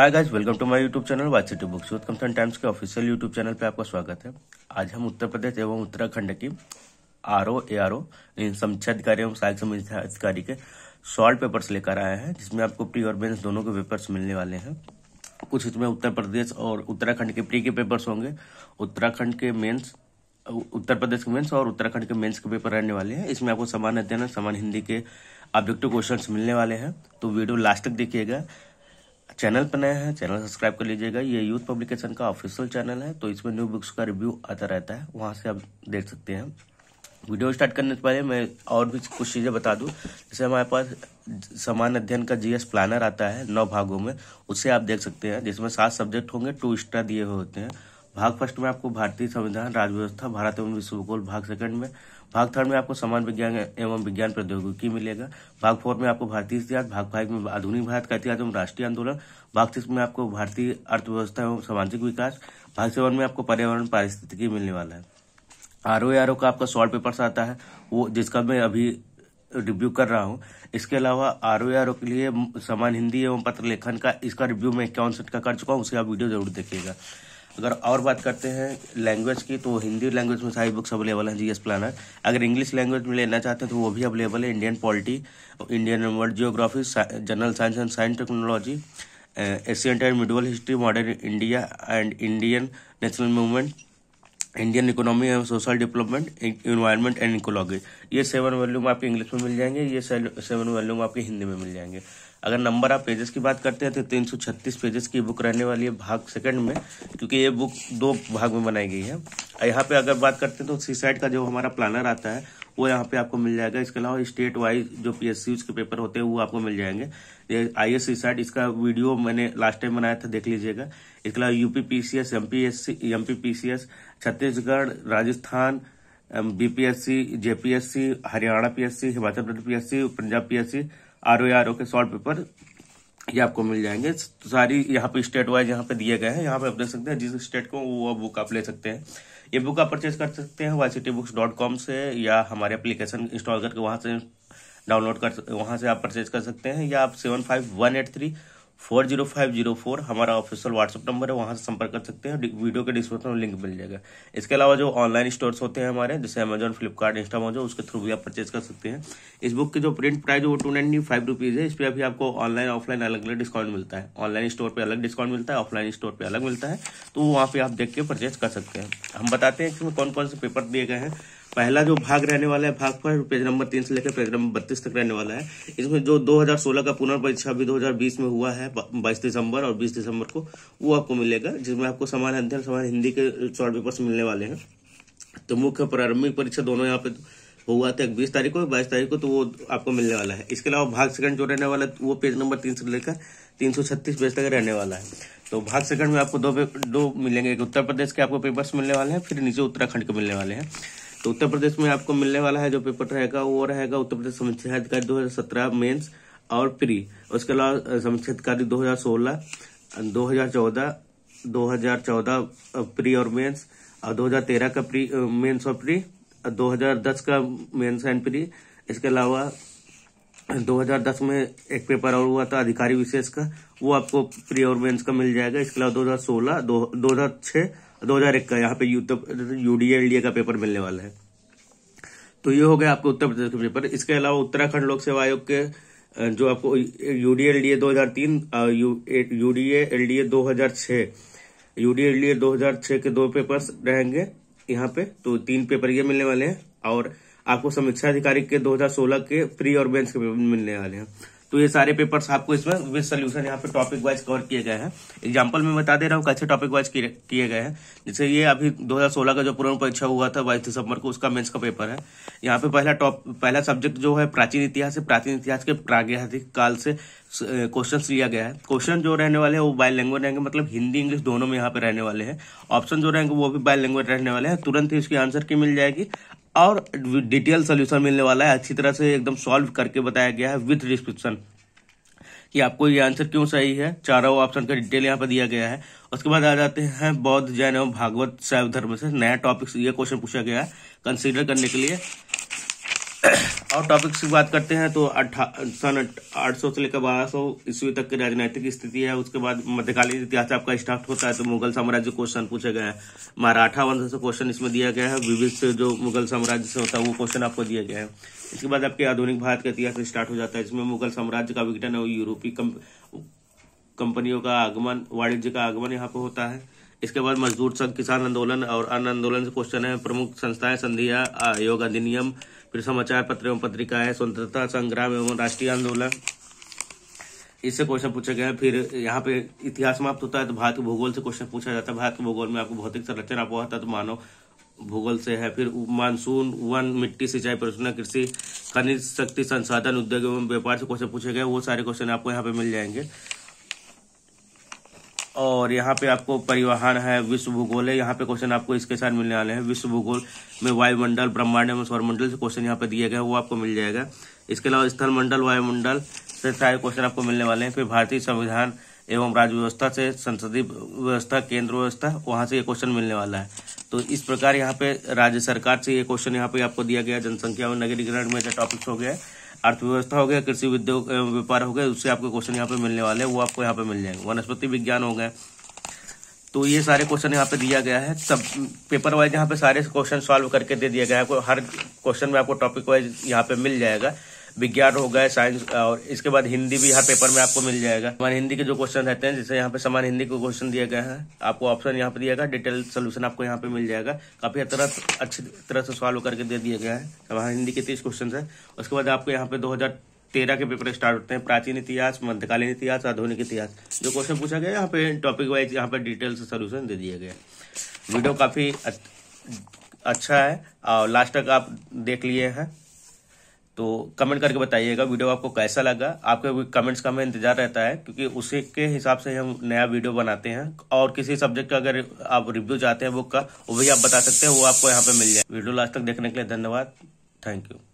hi guys welcome to my YouTube channel watch city books youth कमसन Times के official YouTube channel पे आपका स्वागत है आज हम उत्तर प्रदेश एवं उत्तराखंड की R O A R O समीक्षाधिकारी एवं सहायक समीक्षा अधिकारी के सॉल्ट पेपर्स लेकर आए हैं जिसमें आपको प्री और बेंस दोनों के पेपर्स मिलने वाले हैं कुछ इसमें उत्तर प्रदेश और उत्तराखंड के प्री के पेपर्स होंगे उत्तराखंड के मेन्स उत्तर प्रदेश के मेन्स और उत्तराखंड के मेन्स के पेपर रहने वाले हैं इसमें आपको समान अध्ययन समान हिंदी के ऑब्जेक्टिव क्वेश्चंस मिलने वाले हैं तो वीडियो लास्ट तक देखिएगा चैनल पर नया है चैनल सब्सक्राइब कर लीजिएगा ये यूथ पब्लिकेशन का ऑफिशियल चैनल है तो इसमें न्यू बुक्स का रिव्यू आता रहता है वहाँ से आप देख सकते हैं वीडियो स्टार्ट करने से पहले मैं और भी कुछ चीज़ें बता दूं जैसे हमारे पास समान अध्ययन का जीएस प्लानर आता है नौ भागों में उसे आप देख सकते हैं जिसमें सात सब्जेक्ट होंगे टू स्टार दिए हुए होते हैं भाग फर्स्ट में आपको भारतीय संविधान राजव्यवस्था भारत एवं विश्वकोल भाग सेकंड में भाग थर्ड में आपको समान विज्ञान एवं विज्ञान प्रौद्योगिकी मिलेगा भाग फोर में आपको भारतीय इतिहास भाग फाइव में आधुनिक भारत का इतिहास एवं राष्ट्रीय आंदोलन भाग सिक्स में आपको भारतीय अर्थव्यवस्था एवं सामाजिक विकास भाग सेवन में आपको पर्यावरण पारिस्थितिकी मिलने वाला है आर ओ आर ओ का आपका शॉर्ट पेपर आता है वो जिसका मैं अभी रिव्यू कर रहा हूँ इसके अलावा आर ओ आर ओ के लिए समान हिंदी एवं पत्र लेखन का इसका रिव्यू मैं इक्यावन सेट का कर चुका हूँ उसके आप वीडियो जरूर देखिएगा अगर और बात करते हैं लैंग्वेज की तो हिंदी लैंग्वेज में सारी बुक्स अवेलेबल हैं जी एस प्लानर अगर इंग्लिश लैंग्वेज में लेना चाहते हैं तो वो भी अवेलेबल है Indian polity Indian world geography general science and science technology Asian and medieval history modern India and Indian national movement Indian economy and social development environment and ecology ये seven volume आपके English में मिल जाएंगे ये seven volume आपके हिंदी में मिल जाएंगे अगर नंबर आप पेजेस की बात करते हैं तो तीन सौ छत्तीस पेजेस की बुक रहने वाली है भाग सेकंड में क्योंकि ये बुक दो भाग में बनाई गई है यहाँ पे अगर बात करते हैं तो सी साइड का जो हमारा प्लानर आता है वो यहाँ पे आपको मिल जाएगा इसके अलावा स्टेट वाइज जो पीएससी के पेपर होते हैं वो आपको मिल जाएंगे आई एस सी इसका वीडियो मैंने लास्ट टाइम बनाया था देख लीजिएगा इसके अलावा UP PCS MPSC MPPCS Chhattisgarh Rajasthan BPSC JPSC Haryana PSC Himachal Pradesh PSC Punjab PSC R O के सॉल्व पेपर ये आपको मिल जाएंगे तो सारी यहाँ पे स्टेट वाइज यहाँ पे दिए गए हैं यहाँ पे आप देख सकते हैं जिस स्टेट को वो बुक आप ले सकते हैं ये बुक आप परचेज कर सकते हैं Y city books dot com से या हमारे एप्लीकेशन इंस्टॉल करके वहाँ से डाउनलोड कर वहाँ से आप परचेज कर सकते हैं या आप seven five one eight three four zero five zero four हमारा ऑफिशियल व्हाट्सअप नंबर है वहाँ से संपर्क कर सकते हैं वीडियो के डिस्क्रिप्शन में लिंक मिल जाएगा इसके अलावा जो ऑनलाइन स्टोर्स होते हैं हमारे जैसे अमेजॉन फ्लिपकार्ट मोजो उसके थ्रू भी आप परचेज कर सकते हैं इस बुक की जो प्रिंट प्राइस वो टू नाइन फाइव रुपीज़ है इस पर अभी आपको ऑनलाइन ऑफलाइन अलग अलग डिस्काउंट मिलता है ऑनलाइन स्टोर पर अलग डिस्काउंट मिलता है ऑफलाइन स्टोर पर अलग मिलता है तो वहाँ पर आप देख के परचेज कर सकते हैं हम बताते हैं कि कौन कौन से पेपर दिए गए हैं पहला जो भाग रहने वाला है भाग पर पेज नंबर तीन से लेकर पेज नंबर बत्तीस तक रहने वाला है इसमें जो 2016 का पुनर्परीक्षा भी 2020 में हुआ है 22 दिसंबर और 20 दिसंबर को वो आपको मिलेगा जिसमें आपको समान अध्ययन समान हिंदी के शॉर्ट पेपर्स मिलने वाले हैं तो मुख्य प्रारंभिक परीक्षा दोनों यहाँ पे हुआ था बीस तारीख को बाईस तारीख को तो वो आपको मिलने वाला है इसके अलावा भाग सेकंड जो रहने वाला है वो पेज नंबर तीन से लेकर तीन सौ छत्तीस पेज तक रहने वाला है तो भाग सेकंड में आपको दो दो मिलेंगे एक उत्तर प्रदेश के आपको पेपर्स मिलने वाले हैं फिर नीचे उत्तराखंड के मिलने वाले हैं तो उत्तर प्रदेश में आपको मिलने वाला है जो पेपर रहेगा वो रहेगा उत्तर प्रदेश अधिकारी दो हजार सत्रह और प्री उसके अलावा अधिकारी दो हजार सोलह दो हजार चौदह दो हजार चौदह प्री और मेन्स और दो हजार तेरह का प्री मेन्स और प्री दो हजार दस का मेंस एंड प्री इसके अलावा 2010 में एक पेपर और हुआ था अधिकारी विशेष का वो आपको प्री और मेंस का मिल जाएगा इसके अलावा 2016 दो हजार दो हजार एक का यहाँ पे यूडीए का पेपर मिलने वाला है तो ये हो गया आपके उत्तर प्रदेश के पेपर इसके अलावा उत्तराखंड लोक सेवा आयोग के जो आपको UDA LDA 2003 UDA LDA 2006 UDA LDA 2006 के दो पेपर्स रहेंगे यहाँ पे तो तीन पेपर ये मिलने वाले हैं और आपको समीक्षा अधिकारी के 2016 के प्री और बेंच के पेपर मिलने वाले हैं तो ये सारे पेपर्स आपको इसमें विद सोल्यूशन यहाँ पे टॉपिक वाइज कवर किए गए हैं एग्जाम्पल में बता दे रहा हूँ कैसे टॉपिक वाइज किए गए हैं जैसे ये अभी 2016 का जो पूर्ण परीक्षा हुआ था बाईस दिसंबर को उसका मेंस का पेपर है यहाँ पे पहला टॉप पहला सब्जेक्ट जो है प्राचीन इतिहास से प्राचीन इतिहास के प्रागैतिहासिक काल से क्वेश्चन लिया गया है क्वेश्चन जो रहने वाले हैं वो बाय लैंग्वेज रहेंगे मतलब हिंदी इंग्लिश दोनों में यहाँ पे रहने वाले हैं ऑप्शन जो रहेंगे वो भी बाय लैंग्वेज रहने वाले हैं तुरंत ही उसकी आंसर की मिल जाएगी और डिटेल सोल्यूशन मिलने वाला है अच्छी तरह से एकदम सॉल्व करके बताया गया है विथ डिस्क्रिप्शन कि आपको ये आंसर क्यों सही है चारों ऑप्शन का डिटेल यहाँ पर दिया गया है उसके बाद आ जाते हैं बौद्ध जैन एवं भागवत शैव धर्म से नया टॉपिक ये क्वेश्चन पूछा गया है कंसिडर करने के लिए और टॉपिक की बात करते हैं तो सन आठ सौ से लेकर बारह सौ ईस्वी तक की राजनीतिक स्थिति है उसके बाद मध्यकालीन इतिहास आपका स्टार्ट होता है तो मुगल साम्राज्य क्वेश्चन पूछा गया है मराठा वंश से क्वेश्चन इसमें दिया गया है विविध जो मुगल साम्राज्य से होता है वो क्वेश्चन आपको दिया गया है इसके बाद आपके आधुनिक भारत का इतिहास स्टार्ट हो जाता है इसमें मुगल साम्राज्य का विघटन और यूरोपीय कंपनियों का आगमन वाणिज्य का आगमन यहाँ पे होता है इसके बाद मजदूर संघ किसान आंदोलन और अन्य आंदोलन से क्वेश्चन है प्रमुख संस्थाएं संधिया आयोग अधिनियम फिर समाचार पत्र एवं पत्रिका है स्वतंत्रता संग्राम एवं राष्ट्रीय आंदोलन इससे क्वेश्चन पूछा गया फिर यहाँ पे इतिहास समाप्त होता है तो भारत के भूगोल से क्वेश्चन पूछा जाता है भारत के भूगोल में आपको भौतिक संरचना हुआ है तो मानव भूगोल से है फिर मानसून वन मिट्टी सिंचाई परियोजना कृषि खनिज शक्ति संसाधन उद्योग एवं व्यापार से क्वेश्चन पूछे गए वो सारे क्वेश्चन आपको यहाँ पे मिल जाएंगे और यहाँ पे आपको परिवहन है विश्व भूगोल है यहाँ पे क्वेश्चन आपको इसके साथ मिलने वाले हैं विश्व भूगोल में वायुमंडल ब्रह्मांड एवं सौरमंडल से क्वेश्चन यहाँ पे दिए गए वो आपको मिल जाएगा इसके अलावा स्थल मंडल वायुमंडल से सारे क्वेश्चन आपको मिलने वाले हैं फिर भारतीय संविधान एवं राज्य व्यवस्था से संसदीय व्यवस्था केंद्र व्यवस्था वहाँ से ये क्वेश्चन मिलने वाला है तो इस प्रकार यहाँ पे राज्य सरकार से ये क्वेश्चन यहाँ पे आपको दिया गया जनसंख्या और नगरीकरण में टॉपिक्स हो गया है अर्थव्यवस्था हो गया कृषि उद्योग व्यापार हो गया उससे आपको क्वेश्चन यहाँ पे मिलने वाले हैं वो आपको यहाँ पे मिल जाएंगे वनस्पति विज्ञान हो गए तो ये सारे क्वेश्चन यहाँ पे दिया गया है सब पेपर वाइज यहाँ पे सारे क्वेश्चन सॉल्व करके दे दिया गया है आपको हर क्वेश्चन में आपको टॉपिक वाइज यहाँ पे मिल जाएगा विज्ञान हो गए साइंस और इसके बाद हिंदी भी यहाँ पेपर में आपको मिल जाएगा समान हिंदी के जो क्वेश्चन रहते हैं जैसे यहाँ पे समान हिंदी के क्वेश्चन दिए गए हैं आपको ऑप्शन यहाँ पे दिया गया डिटेल सोल्यूशन आपको यहाँ पे मिल जाएगा काफी तरह अच्छी तरह से सॉल्व करके दे दिए गए हैं समान हिंदी के तीस क्वेश्चन है उसके बाद आपको यहाँ पे दो तेरह के पेपर स्टार्ट होते हैं प्राचीन इतिहास मध्यकालीन इतिहास आधुनिक इतिहास जो क्वेश्चन पूछा गया यहाँ पे टॉपिक वाइज यहाँ पे डिटेल से सोल्यूशन दे दिया गया वीडियो काफी अच्छा है और लास्ट तक आप देख लिए हैं तो कमेंट करके बताइएगा वीडियो आपको कैसा लगा आपके कमेंट्स का हमें इंतजार रहता है क्योंकि उसी के हिसाब से हम नया वीडियो बनाते हैं और किसी सब्जेक्ट का अगर आप रिव्यू चाहते हैं बुक का वो भी आप बता सकते हैं वो आपको यहाँ पे मिल जाए वीडियो लास्ट तक देखने के लिए धन्यवाद थैंक यू